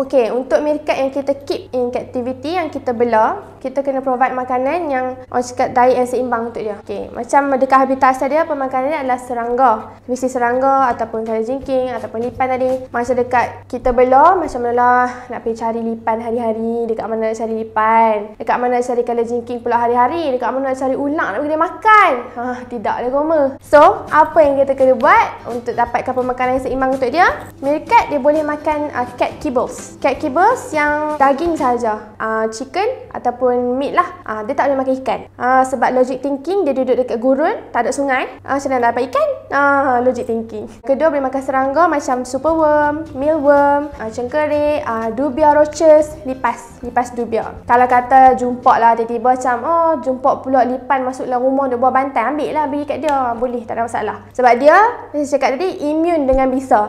Okey, untuk meerkat yang kita keep in captivity yang kita belah, kita kena provide makanan yang orang cakap diet yang seimbang untuk dia. Okey, macam dekat habitat dia pemakanan adalah serangga. Mesti serangga ataupun kala jengking ataupun lipan tadi. Masa dekat kita belah macam mana lah nak pergi cari lipan hari-hari, dekat mana nak cari lipan, dekat mana nak cari kala jengking pula hari-hari, dekat mana nak cari ulak nak bagi dia makan. Ha, tidak ada lah koma. So, apa yang kita kena buat untuk dapatkan pemakanan yang seimbang untuk dia? Meerkat dia boleh makan uh, cat kibbles. Cat kibbles yang daging saja. Uh, chicken ataupun ataupun mid lah uh, dia tak boleh makan ikan uh, sebab logic thinking dia duduk dekat gurun tak ada sungai uh, macam mana dapat ikan uh, logic thinking kedua boleh makan serangga macam superworm mealworm uh, cengkerik uh, dubia roaches lipas lipas dubia kalau kata jumpa lah tiba-tiba macam oh jumpa pula lipan masuk dalam rumah dia buah bantai ambil lah beri kat dia boleh tak ada masalah sebab dia saya cakap tadi immune dengan bisa